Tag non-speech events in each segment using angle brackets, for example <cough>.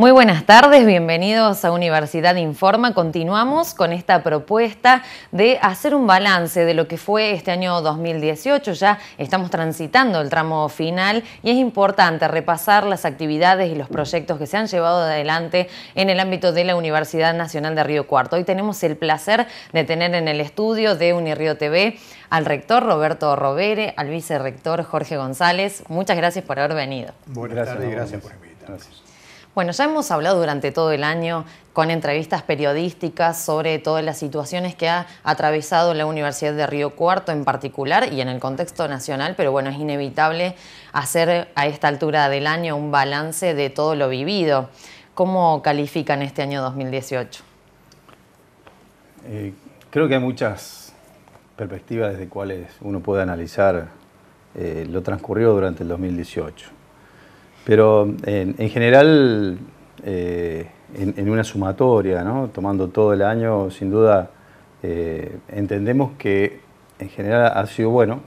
Muy buenas tardes, bienvenidos a Universidad Informa. Continuamos con esta propuesta de hacer un balance de lo que fue este año 2018. Ya estamos transitando el tramo final y es importante repasar las actividades y los proyectos que se han llevado adelante en el ámbito de la Universidad Nacional de Río Cuarto. Hoy tenemos el placer de tener en el estudio de Unirío TV al rector Roberto Robere, al vicerrector Jorge González. Muchas gracias por haber venido. Buenas gracias, tardes y gracias por Gracias. Bueno, ya hemos hablado durante todo el año con entrevistas periodísticas sobre todas las situaciones que ha atravesado la Universidad de Río Cuarto en particular y en el contexto nacional, pero bueno, es inevitable hacer a esta altura del año un balance de todo lo vivido. ¿Cómo califican este año 2018? Eh, creo que hay muchas perspectivas desde cuales uno puede analizar eh, lo transcurrido durante el 2018. Pero en, general, eh, en, una sumatoria, tomando todo el año, sin duda, eh, entendemos que en general ha sido bueno.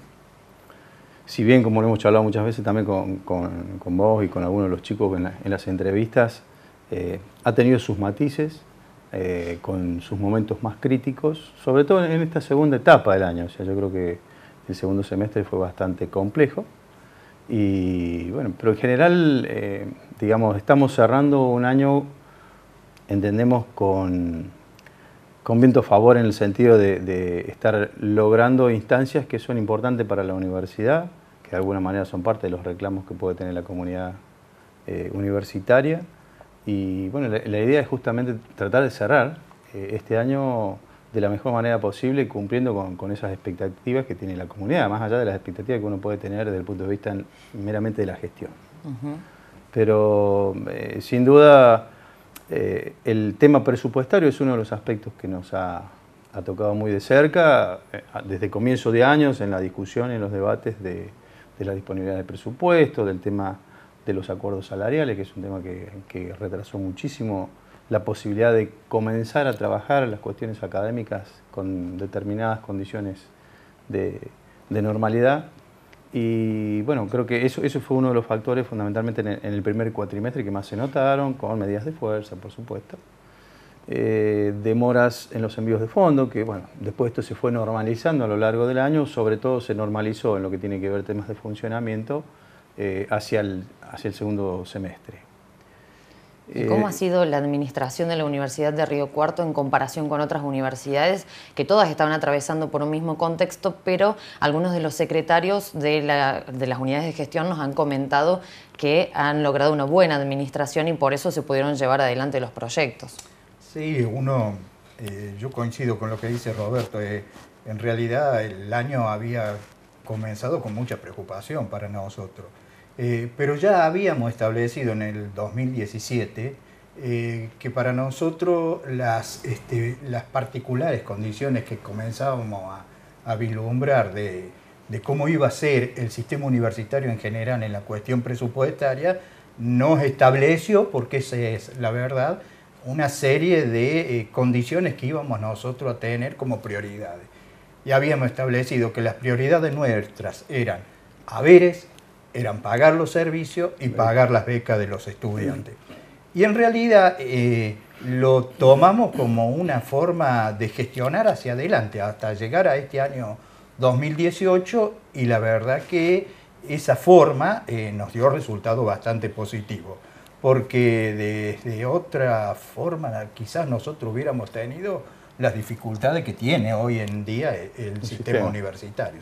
Si bien, como lo hemos hablado muchas veces también con, vos y con algunos de los chicos en, las entrevistas, eh, ha tenido sus matices, con sus momentos más críticos, sobre todo en esta segunda etapa del año. O sea, yo creo que el segundo semestre fue bastante complejo. Y bueno, pero en general, eh, digamos, estamos cerrando un año, entendemos, con, viento favor en el sentido de, estar logrando instancias que son importantes para la universidad, que de alguna manera son parte de los reclamos que puede tener la comunidad eh, universitaria. Y bueno, la, idea es justamente tratar de cerrar eh, este año de la mejor manera posible, cumpliendo con, esas expectativas que tiene la comunidad, más allá de las expectativas que uno puede tener desde el punto de vista meramente de la gestión. Pero eh, sin duda eh, el tema presupuestario es uno de los aspectos que nos ha, tocado muy de cerca, eh, desde comienzo de años en la discusión, y en los debates de, la disponibilidad de presupuesto, del tema de los acuerdos salariales, que es un tema que retrasó muchísimo la posibilidad de comenzar a trabajar las cuestiones académicas con determinadas condiciones de, normalidad. Y bueno, creo que eso, eso fue uno de los factores fundamentalmente en el, primer cuatrimestre que más se notaron, con medidas de fuerza, por supuesto. Eh, demoras en los envíos de fondo, que bueno, después esto se fue normalizando a lo largo del año, sobre todo se normalizó en lo que tiene que ver temas de funcionamiento eh, hacia, el, hacia el segundo semestre. Eh, ¿Cómo ha sido la administración de la Universidad de Río Cuarto en comparación con otras universidades que todas estaban atravesando por un mismo contexto, pero algunos de los secretarios de, las unidades de gestión nos han comentado que han logrado una buena administración y por eso se pudieron llevar adelante los proyectos? Sí, uno, eh, yo coincido con lo que dice Roberto. Eh, en realidad el año había comenzado con mucha preocupación para nosotros. Eh, pero ya habíamos establecido en el 2017 eh, que para nosotros este, las, particulares condiciones que comenzábamos a, a vislumbrar de, cómo iba a ser el sistema universitario en general en la cuestión presupuestaria, nos estableció, porque esa es la verdad, una serie de eh, condiciones que íbamos nosotros a tener como prioridades. Y habíamos establecido que las prioridades nuestras eran haberes, eran pagar los servicios y pagar las becas de los estudiantes. Y en realidad eh, lo tomamos como una forma de gestionar hacia adelante, hasta llegar a este año 2018 y la verdad que esa forma eh, nos dio resultados bastante positivo, porque desde otra forma quizás nosotros hubiéramos tenido las dificultades que tiene hoy en día el, sistema, universitario.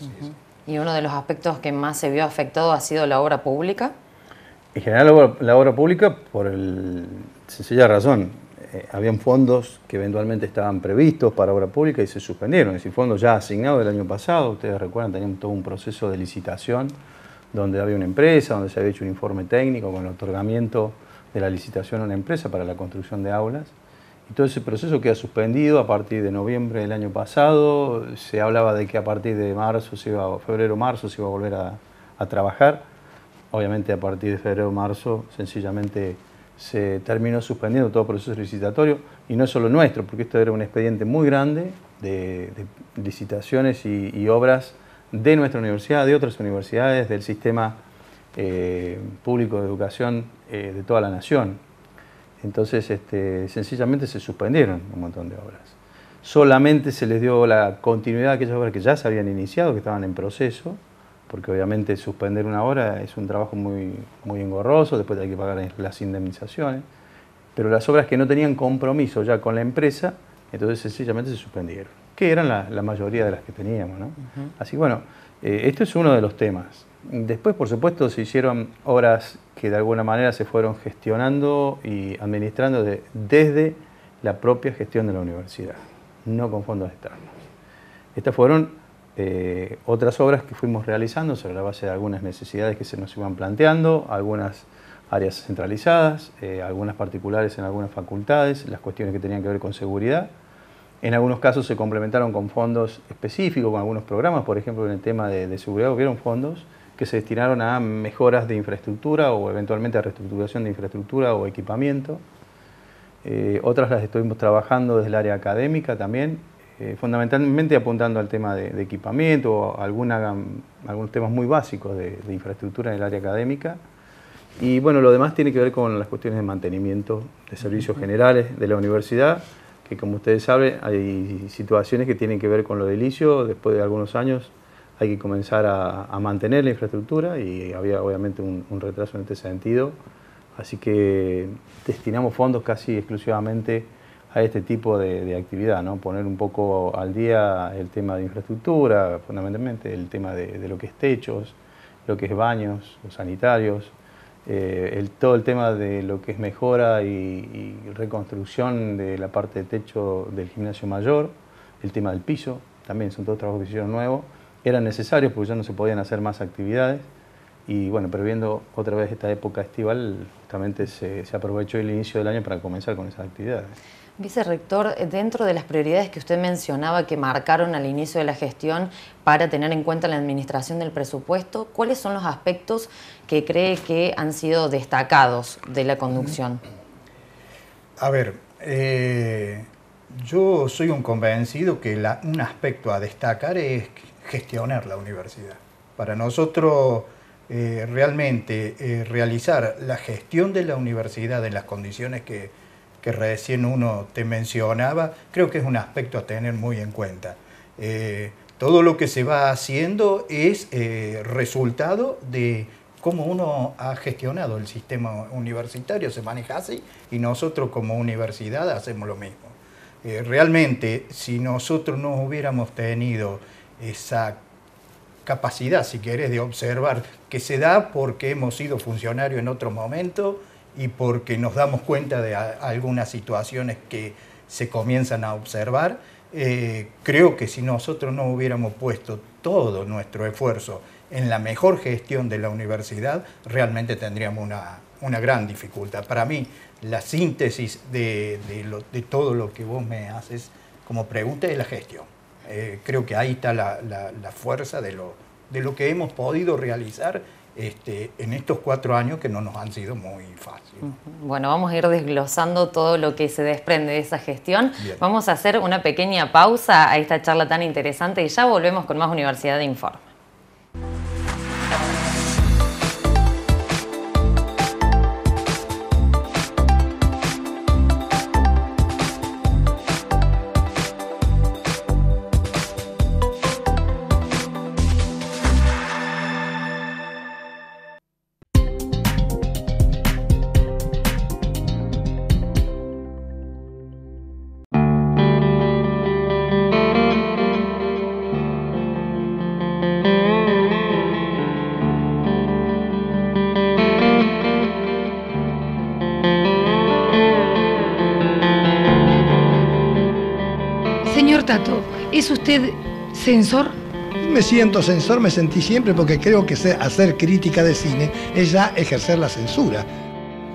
Y uno de los aspectos que más se vio afectado ha sido la obra pública. En general la obra, pública por el sencilla razón. Eh, habían fondos que eventualmente estaban previstos para obra pública y se suspendieron. Es decir, fondos ya asignados del año pasado. Ustedes recuerdan, teníamos todo un proceso de licitación donde había una empresa, donde se había hecho un informe técnico con el otorgamiento de la licitación a una empresa para la construcción de aulas todo ese proceso queda suspendido a partir de noviembre del año pasado. Se hablaba de que a partir de marzo, se febrero, marzo, se iba a volver a, trabajar. Obviamente a partir de febrero, marzo, sencillamente se terminó suspendiendo todo proceso licitatorio y no solo nuestro, porque esto era un expediente muy grande de, licitaciones y, obras de nuestra universidad, de otras universidades, del sistema eh, público de educación eh, de toda la nación. Entonces, este, sencillamente se suspendieron un montón de obras. Solamente se les dio la continuidad a aquellas obras que ya se habían iniciado, que estaban en proceso, porque obviamente suspender una obra es un trabajo muy, muy engorroso, después hay que pagar las indemnizaciones. Pero las obras que no tenían compromiso ya con la empresa, entonces sencillamente se suspendieron que eran la, mayoría de las que teníamos. Así que bueno, eh, esto es uno de los temas. Después, por supuesto, se hicieron obras que de alguna manera se fueron gestionando y administrando desde la propia gestión de la universidad, no con fondos externos. Estas fueron eh, otras obras que fuimos realizando sobre la base de algunas necesidades que se nos iban planteando, algunas áreas centralizadas, eh, algunas particulares en algunas facultades, las cuestiones que tenían que ver con seguridad en algunos casos se complementaron con fondos específicos, con algunos programas, por ejemplo, en el tema de, seguridad hubieron fondos que se destinaron a mejoras de infraestructura o eventualmente a reestructuración de infraestructura o equipamiento. Eh, otras las estuvimos trabajando desde el área académica también, eh, fundamentalmente apuntando al tema de, equipamiento o alguna, algunos temas muy básicos de infraestructura en el área académica. Y bueno, lo demás tiene que ver con las cuestiones de mantenimiento de servicios generales de la universidad que como ustedes saben hay situaciones que tienen que ver con lo delicio. después de algunos años hay que comenzar a, mantener la infraestructura y había obviamente un, retraso en este sentido, así que destinamos fondos casi exclusivamente a este tipo de, actividad, ¿no? poner un poco al día el tema de infraestructura, fundamentalmente el tema de, lo que es techos, lo que es baños, los sanitarios, eh, todo el tema de lo que es mejora y, reconstrucción de la parte de techo del gimnasio mayor, el tema del piso, también son todos trabajos que se hicieron nuevos, eran necesarios porque ya no se podían hacer más actividades y bueno, previendo otra vez esta época estival, justamente se aprovechó el inicio del año para comenzar con esas actividades. Vicerrector, eh, dentro de las prioridades que usted mencionaba que marcaron al inicio de la gestión para tener en cuenta la administración del presupuesto, ¿cuáles son los aspectos que cree que han sido destacados de la conducción? A ver, eh, yo soy un convencido que un aspecto a destacar es gestionar la universidad. Para nosotros... Eh, realmente realizar la gestión de la universidad en las condiciones que, que recién uno te mencionaba, creo que es un aspecto a tener muy en cuenta. Eh, todo lo que se va haciendo es eh, resultado de cómo uno ha gestionado el sistema universitario, se maneja así, y nosotros como universidad hacemos lo mismo. Eh, realmente, si nosotros no hubiéramos tenido esa capacidad, si querés, de observar, que se da porque hemos sido funcionarios en otro momento, y porque nos damos cuenta de algunas situaciones que se comienzan a observar, eh, creo que si nosotros no hubiéramos puesto todo nuestro esfuerzo en la mejor gestión de la universidad, realmente tendríamos una, una gran dificultad. Para mí, la síntesis de, de, todo lo que vos me haces como pregunta es la gestión. Eh, creo que ahí está la, la, la fuerza de lo, de lo que hemos podido realizar este, en estos cuatro años que no nos han sido muy fáciles. Bueno, vamos a ir desglosando todo lo que se desprende de esa gestión. Vamos a hacer una pequeña pausa a esta charla tan interesante y ya volvemos con más Universidad de Informe. censor? Me siento censor, me sentí siempre porque creo que hacer crítica de cine es ya ejercer la censura.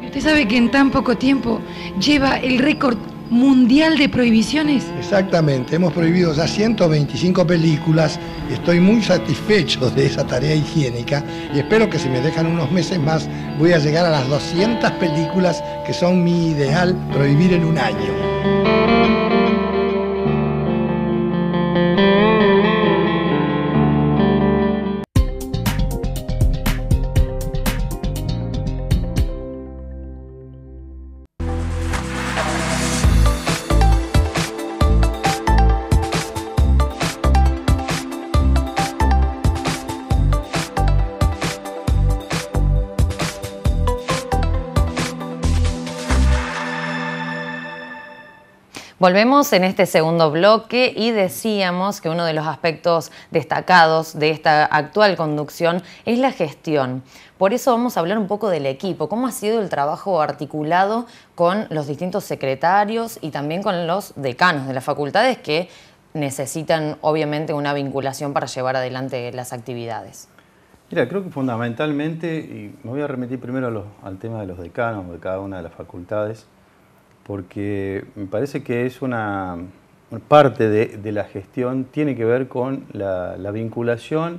Usted sabe que en tan poco tiempo lleva el récord mundial de prohibiciones. Exactamente, hemos prohibido ya 125 películas, estoy muy satisfecho de esa tarea higiénica y espero que si me dejan unos meses más voy a llegar a las 200 películas que son mi ideal prohibir en un año. Volvemos en este segundo bloque y decíamos que uno de los aspectos destacados de esta actual conducción es la gestión. Por eso vamos a hablar un poco del equipo, cómo ha sido el trabajo articulado con los distintos secretarios y también con los decanos de las facultades que necesitan obviamente una vinculación para llevar adelante las actividades. Mira, creo que fundamentalmente, y me voy a remitir primero al tema de los decanos de cada una de las facultades, porque me parece que es una, parte de, la gestión, tiene que ver con la, vinculación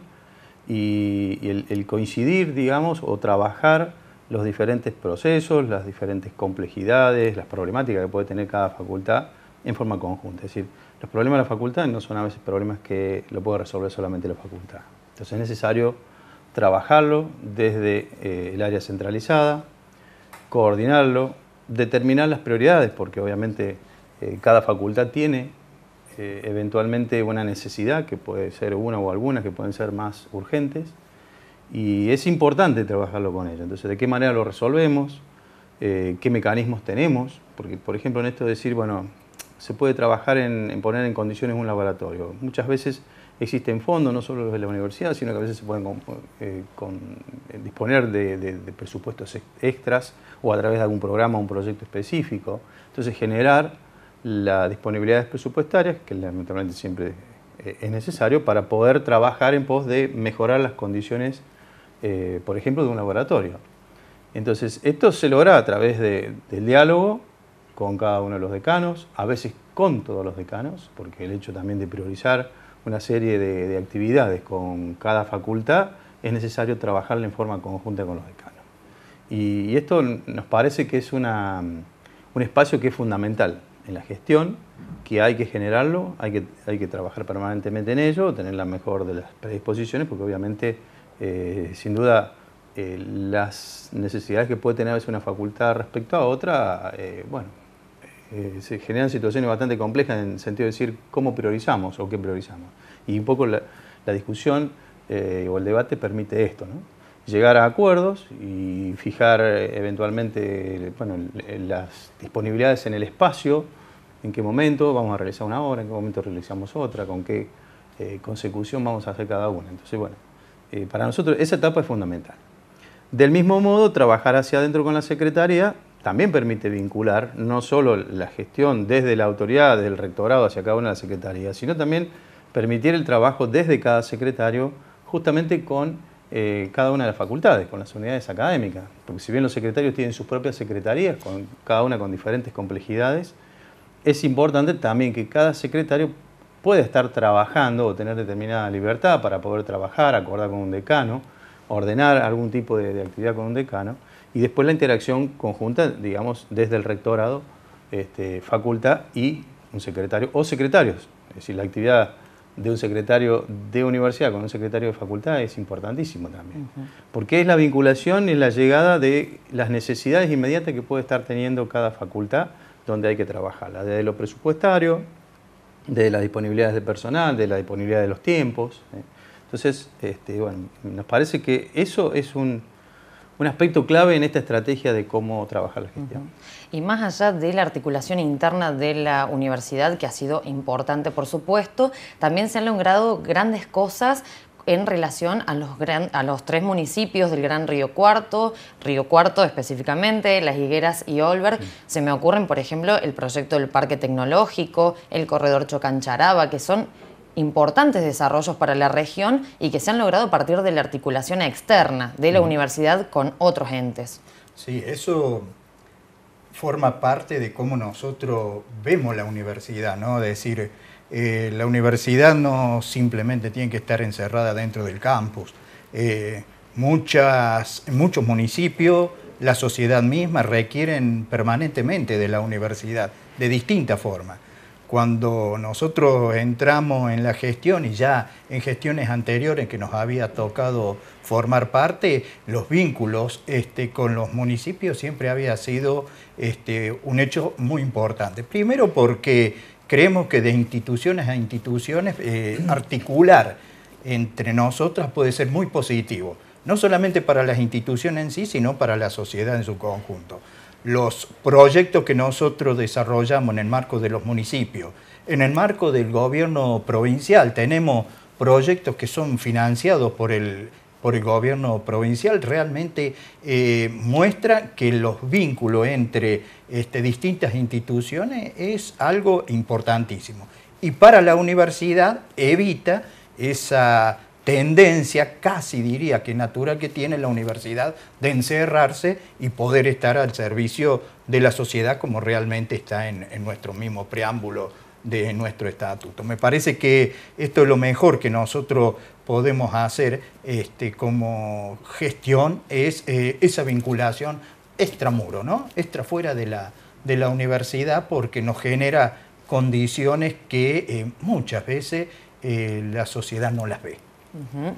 y, el, coincidir, digamos, o trabajar los diferentes procesos, las diferentes complejidades, las problemáticas que puede tener cada facultad en forma conjunta. Es decir, los problemas de la facultad no son a veces problemas que lo puede resolver solamente la facultad. Entonces es necesario trabajarlo desde eh, el área centralizada, coordinarlo, determinar las prioridades, porque obviamente eh, cada facultad tiene eh, eventualmente una necesidad, que puede ser una o algunas que pueden ser más urgentes, y es importante trabajarlo con ellos. Entonces, ¿de qué manera lo resolvemos? Eh, ¿Qué mecanismos tenemos? Porque, por ejemplo, en esto de decir, bueno, se puede trabajar en, en poner en condiciones un laboratorio. Muchas veces existen fondos, no solo los de la universidad, sino que a veces se pueden eh, eh, disponer de, presupuestos extras o a través de algún programa o un proyecto específico. Entonces, generar las disponibilidades presupuestarias, que lamentablemente siempre eh, es necesario, para poder trabajar en pos de mejorar las condiciones, por ejemplo, de un laboratorio. Entonces, esto se logra a través del diálogo con cada uno de los decanos, a veces con todos los decanos, porque el hecho también de priorizar una serie de, actividades con cada facultad, es necesario trabajarla en forma conjunta con los decanos. Y, esto nos parece que es una, un espacio que es fundamental en la gestión, que hay que generarlo, hay que, hay que trabajar permanentemente en ello, tener la mejor de las predisposiciones, porque obviamente, eh, sin duda, eh, las necesidades que puede tener una facultad respecto a otra, eh, bueno, eh, se generan situaciones bastante complejas en el sentido de decir cómo priorizamos o qué priorizamos. Y un poco la, discusión eh, o el debate permite esto, llegar a acuerdos y fijar eh, eventualmente las disponibilidades en el espacio, en qué momento vamos a realizar una obra, en qué momento realizamos otra, con qué consecución vamos a hacer cada una. Entonces, bueno, para nosotros esa etapa es fundamental. Del mismo modo, trabajar hacia adentro con la Secretaría también permite vincular no solo la gestión desde la autoridad, del rectorado hacia cada una de las secretarías, sino también permitir el trabajo desde cada secretario justamente con eh, cada una de las facultades, con las unidades académicas. Porque si bien los secretarios tienen sus propias secretarías, con, cada una con diferentes complejidades, es importante también que cada secretario pueda estar trabajando o tener determinada libertad para poder trabajar, acordar con un decano, ordenar algún tipo de actividad con un decano, y después la interacción conjunta, digamos, desde el rectorado, este, facultad y un secretario o secretarios. Es decir, la actividad de un secretario de universidad con un secretario de facultad es importantísimo también, porque es la vinculación y la llegada de las necesidades inmediatas que puede estar teniendo cada facultad donde hay que trabajar. La de lo presupuestario, de las disponibilidades de personal, de la disponibilidad de los tiempos. ¿eh? Entonces, este, bueno, nos parece que eso es un, un aspecto clave en esta estrategia de cómo trabajar la gestión. Y más allá de la articulación interna de la universidad, que ha sido importante por supuesto, también se han logrado grandes cosas en relación a los, a los tres municipios del Gran Río Cuarto, Río Cuarto específicamente, Las Higueras y Olver. Se me ocurren, por ejemplo, el proyecto del Parque Tecnológico, el Corredor Chocancharaba, que son importantes desarrollos para la región y que se han logrado a partir de la articulación externa de la universidad con otros entes. Sí, eso forma parte de cómo nosotros vemos la universidad, ¿no? Es decir, eh, la universidad no simplemente tiene que estar encerrada dentro del campus. Eh, muchas, muchos municipios, la sociedad misma requieren permanentemente de la universidad, de distinta forma cuando nosotros entramos en la gestión y ya en gestiones anteriores que nos había tocado formar parte, los vínculos este, con los municipios siempre había sido este, un hecho muy importante. Primero porque creemos que de instituciones a instituciones eh, <clears throat> articular entre nosotras puede ser muy positivo, no solamente para las instituciones en sí, sino para la sociedad en su conjunto los proyectos que nosotros desarrollamos en el marco de los municipios. En el marco del gobierno provincial tenemos proyectos que son financiados por el, gobierno provincial realmente eh, muestra que los vínculos entre este, distintas instituciones es algo importantísimo. Y para la universidad evita esa tendencia, casi diría que natural, que tiene la universidad de encerrarse y poder estar al servicio de la sociedad como realmente está en, nuestro mismo preámbulo de nuestro estatuto. Me parece que esto es lo mejor que nosotros podemos hacer este, como gestión, es eh, esa vinculación extramuro, ¿no? extra fuera de la, de la universidad, porque nos genera condiciones que eh, muchas veces eh, la sociedad no las ve.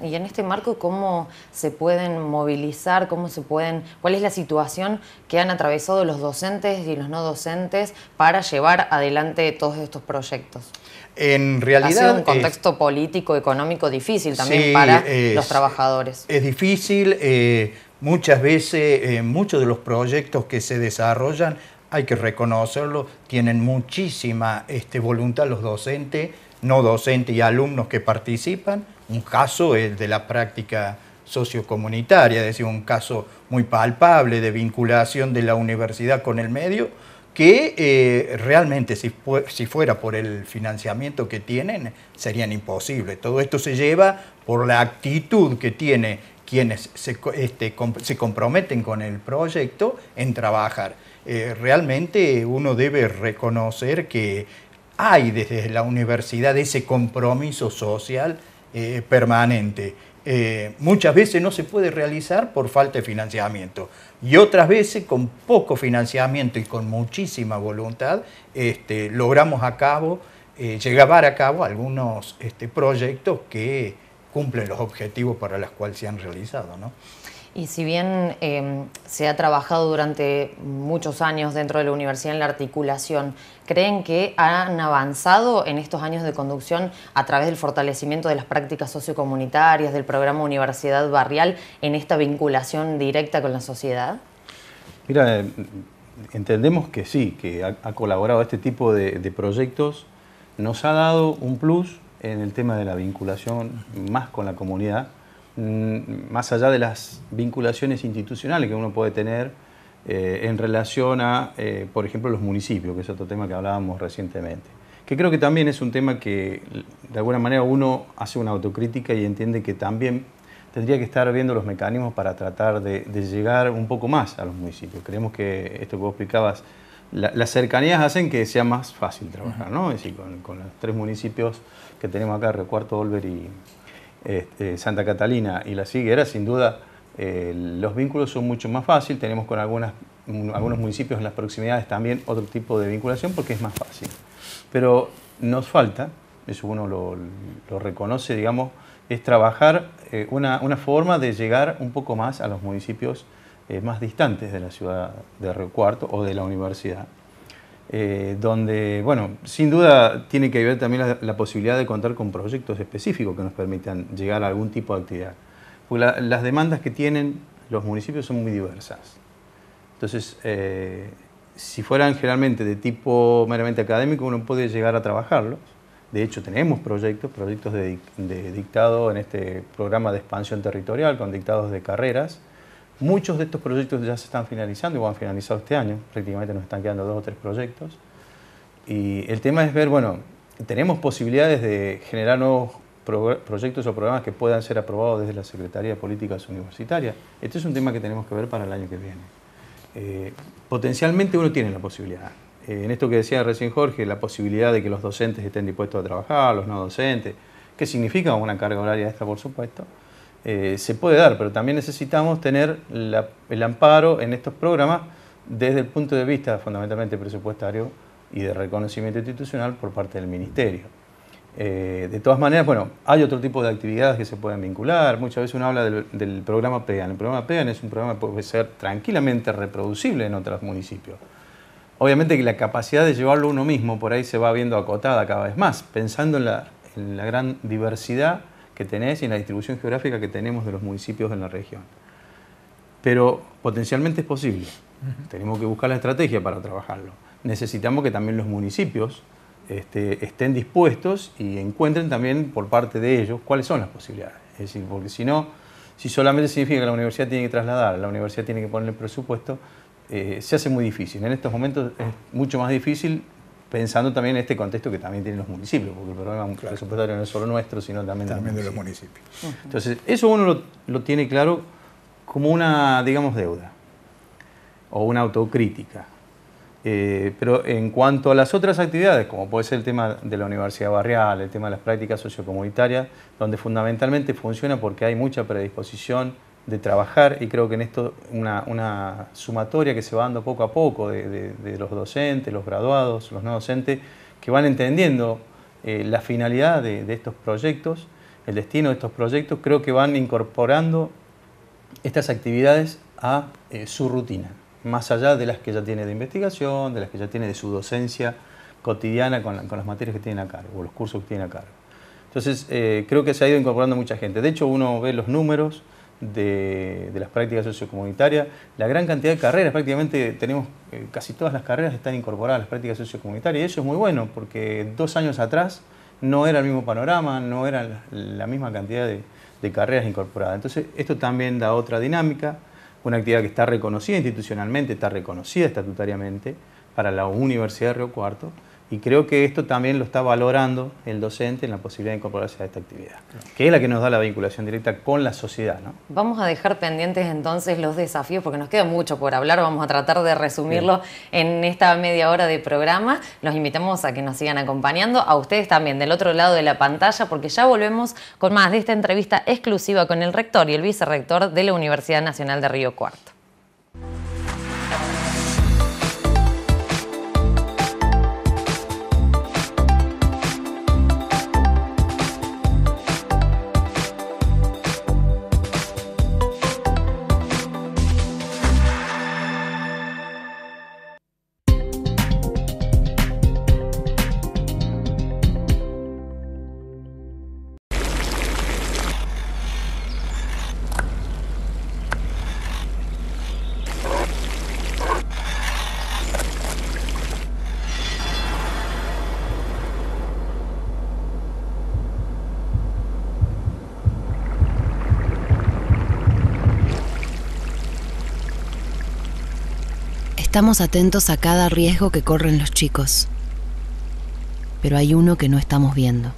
Y en este marco, ¿cómo se pueden movilizar? ¿Cómo se pueden, ¿Cuál es la situación que han atravesado los docentes y los no docentes para llevar adelante todos estos proyectos? En realidad... es un contexto político, económico difícil también para los trabajadores. Es difícil. Eh, muchas veces, eh, muchos de los proyectos que se desarrollan, hay que reconocerlo, tienen muchísima este, voluntad los docentes, no docentes y alumnos que participan un caso es de la práctica sociocomunitaria, es decir, un caso muy palpable de vinculación de la universidad con el medio, que eh, realmente si, fuera por el financiamiento que tienen, serían imposibles. Todo esto se lleva por la actitud que tiene quienes se, este, comprometen con el proyecto en trabajar. Eh, realmente uno debe reconocer que hay desde la universidad ese compromiso social eh, permanente. Eh, muchas veces no se puede realizar por falta de financiamiento y otras veces con poco financiamiento y con muchísima voluntad este, logramos a cabo, eh, llevar a cabo algunos este, proyectos que cumplen los objetivos para los cuales se han realizado. Y si bien em, se ha trabajado durante muchos años dentro de la universidad en la articulación, ¿creen que han avanzado en estos años de conducción a través del fortalecimiento de las prácticas sociocomunitarias, del programa Universidad Barrial, en esta vinculación directa con la sociedad? Mira, em, entendemos que sí, que ha, colaborado este tipo de proyectos, nos ha dado un plus en el tema de la vinculación más con la comunidad, Mm, más allá de las vinculaciones institucionales que uno puede tener eh, en relación a, eh, por ejemplo, los municipios, que es otro tema que hablábamos recientemente. Que creo que también es un tema que, de alguna manera, uno hace una autocrítica y entiende que también tendría que estar viendo los mecanismos para tratar de, llegar un poco más a los municipios. Creemos que esto que vos explicabas, las cercanías hacen que sea más fácil trabajar, ¿no? Es decir, con, con los tres municipios que tenemos acá, Recuarto, Olver y, este, Santa Catalina y La siguera sin duda eh, los vínculos son mucho más fáciles. Tenemos con algunas, mm, algunos municipios en las proximidades también otro tipo de vinculación porque es más fácil. Pero nos falta, eso uno lo, reconoce, digamos, es trabajar eh, una, forma de llegar un poco más a los municipios eh, más distantes de la ciudad de Recuarto o de la universidad. Eh, donde, bueno, sin duda tiene que haber también la, posibilidad de contar con proyectos específicos que nos permitan llegar a algún tipo de actividad. las demandas que tienen los municipios son muy diversas. Entonces, eh, si fueran generalmente de tipo meramente académico, uno puede llegar a trabajarlos. De hecho, tenemos proyectos, proyectos de dictado en este programa de expansión territorial con dictados de carreras, Muchos de estos proyectos ya se están finalizando y van finalizado este año, prácticamente nos están quedando dos o tres proyectos. Y el tema es ver, bueno, tenemos posibilidades de generar nuevos proyectos o programas que puedan ser aprobados desde la Secretaría de Políticas Universitarias. Este es un tema que tenemos que ver para el año que viene. Eh, potencialmente uno tiene la posibilidad. Eh, en esto que decía recién Jorge, la posibilidad de que los docentes estén dispuestos a trabajar, los no docentes, ¿Qué significa una carga horaria esta, por supuesto. Eh, se puede dar, pero también necesitamos tener el amparo en estos programas desde el punto de vista fundamentalmente presupuestario y de reconocimiento institucional por parte del Ministerio. Eh, de todas maneras, bueno, hay otro tipo de actividades que se pueden vincular. Muchas veces uno habla del, programa PEAN. El programa PEAN es un programa que puede ser tranquilamente reproducible en otros municipios. Obviamente que la capacidad de llevarlo uno mismo por ahí se va viendo acotada cada vez más, pensando en la gran diversidad que tenés y en la distribución geográfica que tenemos de los municipios en la región. Pero potencialmente es posible. Tenemos que buscar la estrategia para trabajarlo. Necesitamos que también los municipios este, estén dispuestos y encuentren también por parte de ellos cuáles son las posibilidades. Es decir, porque si no, si solamente significa que la universidad tiene que trasladar, la universidad tiene que poner el presupuesto, eh, se hace muy difícil. En estos momentos es mucho más difícil pensando también en este contexto que también tienen los municipios, porque el problema presupuestario no es solo nuestro, sino también, de los municipios. Entonces, eso uno lo, tiene claro como una, digamos, deuda o una autocrítica. Eh, pero en cuanto a las otras actividades, como puede ser el tema de la universidad barrial, el tema de las prácticas sociocomunitarias, donde fundamentalmente funciona porque hay mucha predisposición, de trabajar y creo que en esto una, sumatoria que se va dando poco a poco de, los docentes, los graduados, los no docentes, que van entendiendo eh, la finalidad de, estos proyectos, el destino de estos proyectos, creo que van incorporando estas actividades a eh, su rutina, más allá de las que ya tiene de investigación, de las que ya tiene de su docencia cotidiana con, las materias que tienen a cargo o los cursos que tienen a cargo. Entonces, eh, creo que se ha ido incorporando mucha gente. De hecho, uno ve los números de, las prácticas sociocomunitarias, la gran cantidad de carreras, prácticamente tenemos eh, casi todas las carreras están incorporadas a las prácticas sociocomunitarias y eso es muy bueno porque dos años atrás no era el mismo panorama, no era la, misma cantidad de, de carreras incorporadas. Entonces esto también da otra dinámica, una actividad que está reconocida institucionalmente, está reconocida estatutariamente para la Universidad de Río Cuarto y creo que esto también lo está valorando el docente en la posibilidad de incorporarse a esta actividad, que es la que nos da la vinculación directa con la sociedad. ¿no? Vamos a dejar pendientes entonces los desafíos, porque nos queda mucho por hablar, vamos a tratar de resumirlo en esta media hora de programa. Los invitamos a que nos sigan acompañando, a ustedes también del otro lado de la pantalla, porque ya volvemos con más de esta entrevista exclusiva con el rector y el vicerrector de la Universidad Nacional de Río Cuarto. Estamos atentos a cada riesgo que corren los chicos, pero hay uno que no estamos viendo.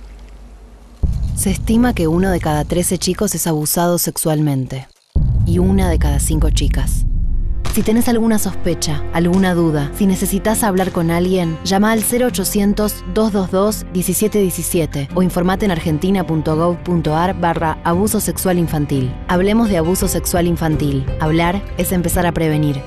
Se estima que uno de cada 13 chicos es abusado sexualmente y una de cada cinco chicas. Si tenés alguna sospecha, alguna duda, si necesitas hablar con alguien, llama al 0800-222-1717 o informate en argentina.gov.ar barra abuso sexual infantil. Hablemos de abuso sexual infantil. Hablar es empezar a prevenir.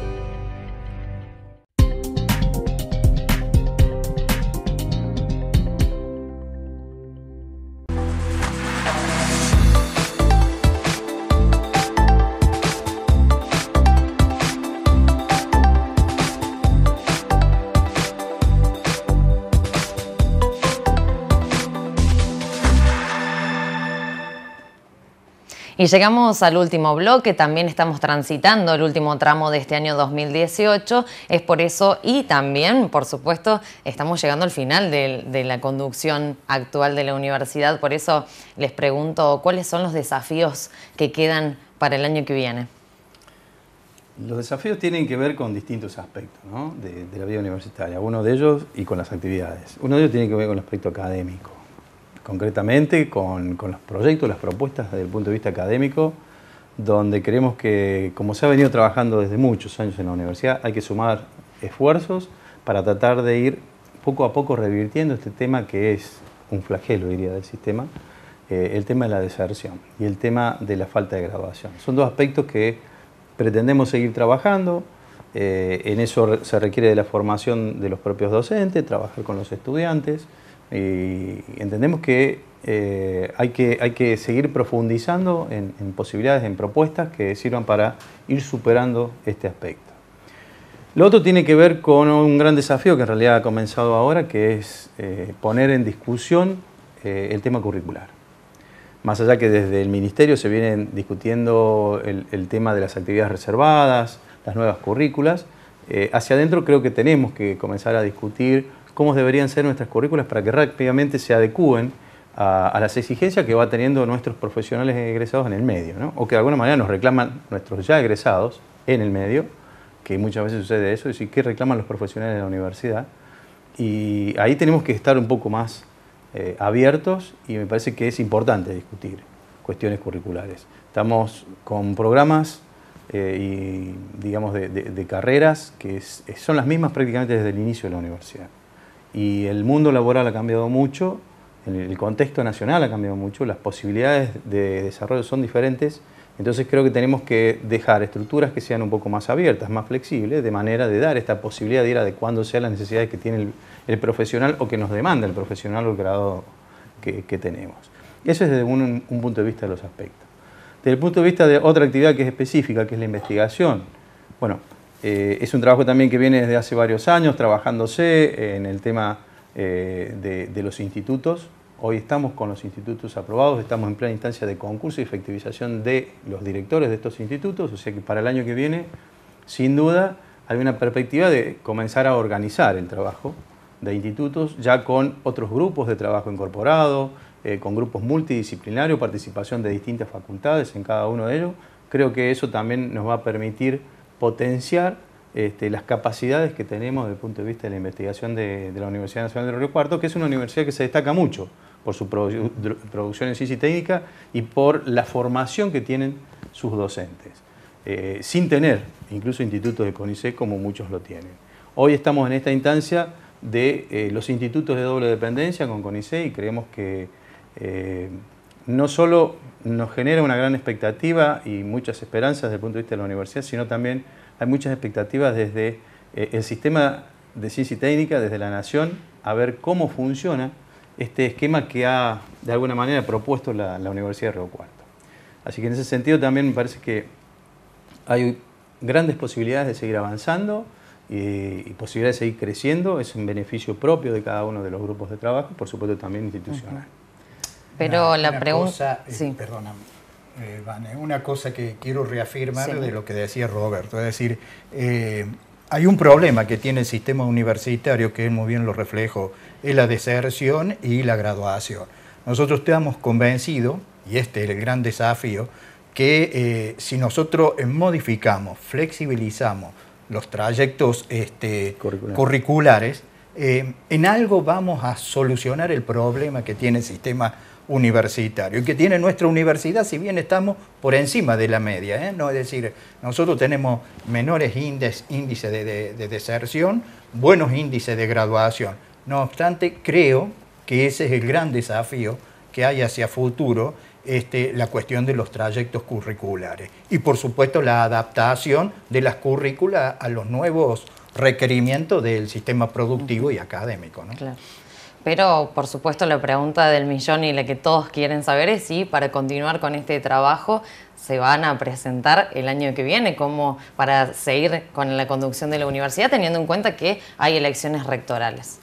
Y llegamos al último bloque, también estamos transitando el último tramo de este año 2018, es por eso y también, por supuesto, estamos llegando al final de, la conducción actual de la universidad, por eso les pregunto cuáles son los desafíos que quedan para el año que viene. Los desafíos tienen que ver con distintos aspectos de, de, la vida universitaria, uno de ellos y con las actividades. Uno de ellos tiene que ver con el aspecto académico concretamente con, los proyectos, las propuestas desde el punto de vista académico, donde creemos que, como se ha venido trabajando desde muchos años en la universidad, hay que sumar esfuerzos para tratar de ir poco a poco revirtiendo este tema que es un flagelo, diría, del sistema, eh, el tema de la deserción y el tema de la falta de graduación. Son dos aspectos que pretendemos seguir trabajando, eh, en eso se requiere de la formación de los propios docentes, trabajar con los estudiantes, y entendemos eh, que, hay que seguir profundizando en, posibilidades, en propuestas que sirvan para ir superando este aspecto. Lo otro tiene que ver con un gran desafío que en realidad ha comenzado ahora, que es eh, poner en discusión eh, el tema curricular. Más allá que desde el Ministerio se vienen discutiendo el tema de las actividades reservadas, las nuevas currículas, hacia adentro creo que tenemos que comenzar a discutir cómo deberían ser nuestras currículas para que rápidamente se adecúen a, las exigencias que va teniendo nuestros profesionales egresados en el medio, o que de alguna manera nos reclaman nuestros ya egresados en el medio, que muchas veces sucede eso, es decir, ¿qué reclaman los profesionales de la universidad? Y ahí tenemos que estar un poco más eh, abiertos y me parece que es importante discutir cuestiones curriculares. Estamos con programas eh, digamos, de, carreras que son las mismas prácticamente desde el inicio de la universidad. Y el mundo laboral ha cambiado mucho, el contexto nacional ha cambiado mucho, las posibilidades de desarrollo son diferentes, entonces creo que tenemos que dejar estructuras que sean un poco más abiertas, más flexibles, de manera de dar esta posibilidad de ir adecuándose a las necesidades que tiene el, profesional o que nos demanda el profesional o el grado que, tenemos. Eso es desde un, un punto de vista de los aspectos. Desde el punto de vista de otra actividad que es específica, que es la investigación, bueno, eh, es un trabajo también que viene desde hace varios años trabajándose en el tema eh, de, los institutos. Hoy estamos con los institutos aprobados, estamos en plena instancia de concurso y efectivización de los directores de estos institutos, o sea que para el año que viene, sin duda, hay una perspectiva de comenzar a organizar el trabajo de institutos ya con otros grupos de trabajo incorporados eh, con grupos multidisciplinarios, participación de distintas facultades en cada uno de ellos. Creo que eso también nos va a permitir potenciar este, las capacidades que tenemos desde el punto de vista de la investigación de, la Universidad Nacional del Río Cuarto, que es una universidad que se destaca mucho por su producción en ciencia y técnica y por la formación que tienen sus docentes, eh, sin tener incluso institutos de CONICET como muchos lo tienen. Hoy estamos en esta instancia de eh, los institutos de doble dependencia con CONICET y creemos que eh, no solo nos genera una gran expectativa y muchas esperanzas desde el punto de vista de la universidad, sino también hay muchas expectativas desde eh, el sistema de ciencia y técnica, desde la nación, a ver cómo funciona este esquema que ha, de alguna manera, propuesto la, Universidad de Río Cuarto. Así que en ese sentido también me parece que hay grandes posibilidades de seguir avanzando y, posibilidades de seguir creciendo. Es un beneficio propio de cada uno de los grupos de trabajo, por supuesto también institucional. Pero la pregunta... perdóname, eh, eh una cosa que quiero reafirmar de lo que decía Roberto, es decir, eh, hay un problema que tiene el sistema universitario, que él muy bien lo reflejo, es la deserción y la graduación. Nosotros estamos convencidos, y este es el gran desafío, que eh, si nosotros modificamos, flexibilizamos los trayectos este, curriculares eh, en algo vamos a solucionar el problema que tiene el sistema universitario y que tiene nuestra universidad, si bien estamos por encima de la media. ¿eh? No, es decir, nosotros tenemos menores índices, de, deserción, buenos índices de graduación. No obstante, creo que ese es el gran desafío que hay hacia futuro, este, la cuestión de los trayectos curriculares y por supuesto la adaptación de las currículas a los nuevos requerimiento del sistema productivo y académico. ¿no? Claro. Pero, por supuesto, la pregunta del millón y la que todos quieren saber es si para continuar con este trabajo se van a presentar el año que viene, como para seguir con la conducción de la universidad, teniendo en cuenta que hay elecciones rectorales.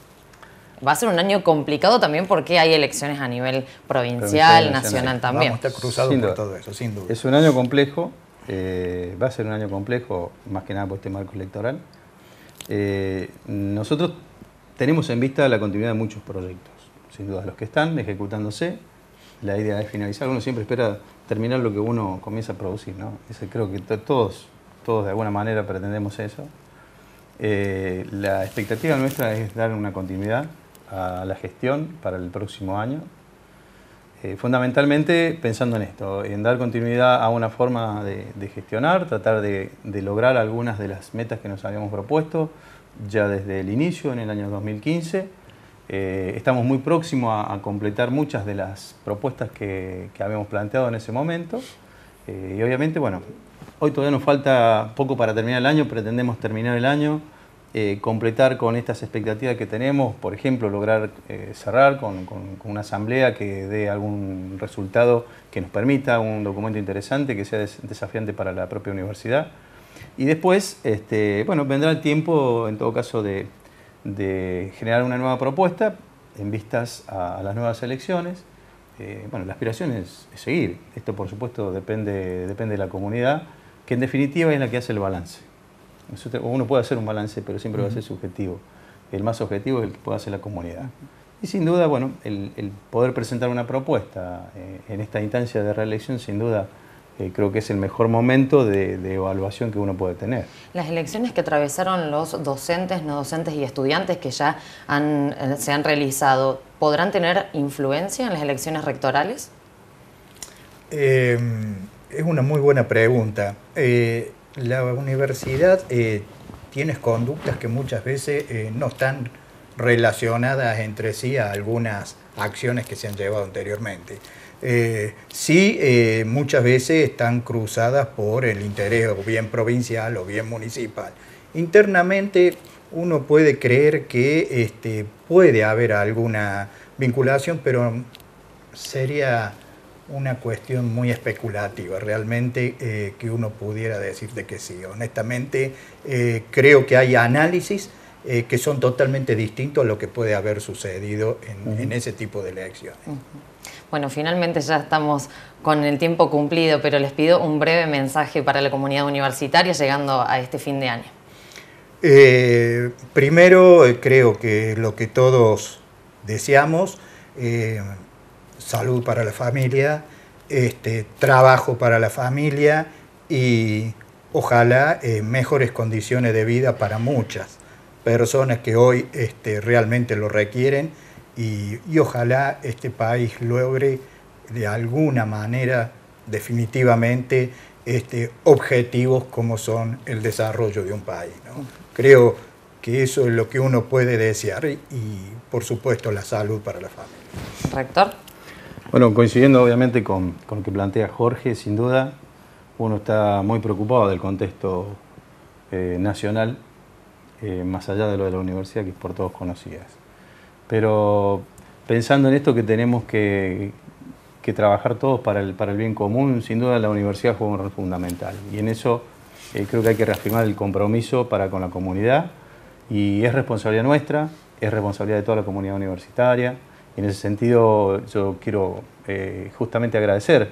Va a ser un año complicado también porque hay elecciones a nivel provincial, nacional, también. Vamos a todo eso, sin duda. Es un año complejo, eh, va a ser un año complejo, más que nada por este marco electoral. Eh, nosotros tenemos en vista la continuidad de muchos proyectos, sin duda, los que están ejecutándose. La idea es finalizar, uno siempre espera terminar lo que uno comienza a producir, ¿no? Ese, creo que todos, todos de alguna manera pretendemos eso. Eh, la expectativa nuestra es dar una continuidad a la gestión para el próximo año. Eh, fundamentalmente pensando en esto, en dar continuidad a una forma de, gestionar, tratar de, lograr algunas de las metas que nos habíamos propuesto ya desde el inicio, en el año 2015. Eh, estamos muy próximos a, completar muchas de las propuestas que, habíamos planteado en ese momento. Eh, y obviamente, bueno, hoy todavía nos falta poco para terminar el año, pretendemos terminar el año eh, completar con estas expectativas que tenemos, por ejemplo, lograr eh, cerrar con, una asamblea que dé algún resultado que nos permita un documento interesante, que sea desafiante para la propia universidad. Y después, este, bueno, vendrá el tiempo, en todo caso, de, generar una nueva propuesta en vistas a, las nuevas elecciones. Eh, bueno, la aspiración es, seguir. Esto, por supuesto, depende, depende de la comunidad, que en definitiva es la que hace el balance uno puede hacer un balance, pero siempre va a ser subjetivo. El más objetivo es el que puede hacer la comunidad. Y sin duda, bueno, el, poder presentar una propuesta eh, en esta instancia de reelección, sin duda, eh, creo que es el mejor momento de, evaluación que uno puede tener. Las elecciones que atravesaron los docentes, no docentes y estudiantes que ya eh, se han realizado, ¿podrán tener influencia en las elecciones rectorales? es una muy buena pregunta la universidad tiene eh, tienes conductas que muchas veces eh, no están relacionadas entre sí a algunas acciones que se han llevado anteriormente. Eh, sí, muchas veces están cruzadas por el interés o bien provincial o bien municipal. Internamente uno puede creer que este, puede haber alguna vinculación, pero sería una cuestión muy especulativa, realmente eh, que uno pudiera decirte que sí. Honestamente, eh, creo que hay análisis eh, que son totalmente distintos a lo que puede haber sucedido en, ese tipo de elecciones. Bueno, finalmente ya estamos con el tiempo cumplido, pero les pido un breve mensaje para la comunidad universitaria llegando a este fin de año. primero, creo que lo que todos deseamos, salud para la familia, este, trabajo para la familia y ojalá eh, mejores condiciones de vida para muchas personas que hoy este, realmente lo requieren y, ojalá este país logre de alguna manera definitivamente este, objetivos como son el desarrollo de un país. Creo que eso es lo que uno puede desear y, y por supuesto la salud para la familia. Rector. Bueno, coincidiendo obviamente con, con, lo que plantea Jorge, sin duda, uno está muy preocupado del contexto eh, nacional, eh, más allá de lo de la universidad, que es por todos conocidas. Pero pensando en esto que tenemos que, que trabajar todos para el, para el bien común, sin duda la universidad juega un rol fundamental. Y en eso eh, creo que hay que reafirmar el compromiso para con la comunidad. Y es responsabilidad nuestra, es responsabilidad de toda la comunidad universitaria en ese sentido yo quiero eh, justamente agradecer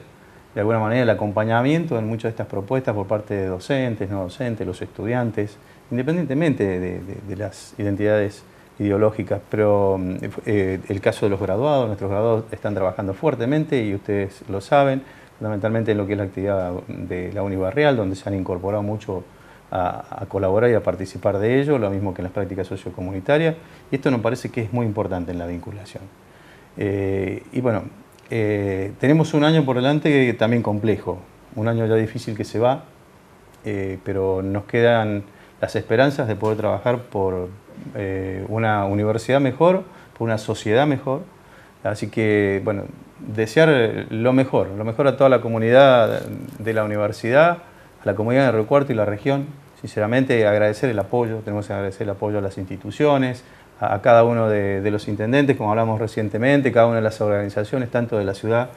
de alguna manera el acompañamiento en muchas de estas propuestas por parte de docentes, no docentes, los estudiantes, independientemente de, las identidades ideológicas, pero mm, eh, el caso de los graduados, nuestros graduados están trabajando fuertemente y ustedes lo saben, fundamentalmente en lo que es la actividad de la Real, donde se han incorporado mucho a, colaborar y a participar de ello, lo mismo que en las prácticas sociocomunitarias, y esto nos parece que es muy importante en la vinculación. Eh, y bueno, eh, tenemos un año por delante también complejo, un año ya difícil que se va, eh, pero nos quedan las esperanzas de poder trabajar por una universidad mejor, por una sociedad mejor. Así que, bueno, desear lo mejor, lo mejor a toda la comunidad de la universidad, a la comunidad de Río y la región. Sinceramente, agradecer el apoyo, tenemos que agradecer el apoyo a las instituciones, a, cada uno de, los intendentes, como hablamos recientemente, cada una de las organizaciones, tanto de la ciudad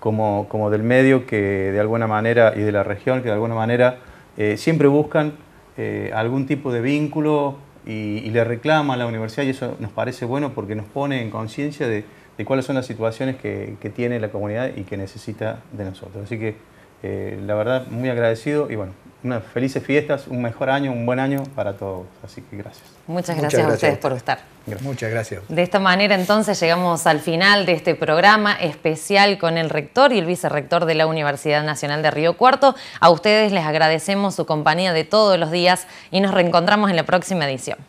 como, como del medio, que de alguna manera, y de la región, que de alguna manera eh, siempre buscan eh, algún tipo de vínculo y, le reclama a la universidad y eso nos parece bueno porque nos pone en conciencia de, cuáles son las situaciones que, que tiene la comunidad y que necesita de nosotros. Así que eh, la verdad, muy agradecido y bueno, unas felices fiestas, un mejor año, un buen año para todos. Así que gracias. Muchas gracias, a ustedes por estar. Muchas gracias. De esta manera entonces llegamos al final de este programa especial con el rector y el vicerrector de la Universidad Nacional de Río Cuarto. A ustedes les agradecemos su compañía de todos los días y nos reencontramos en la próxima edición.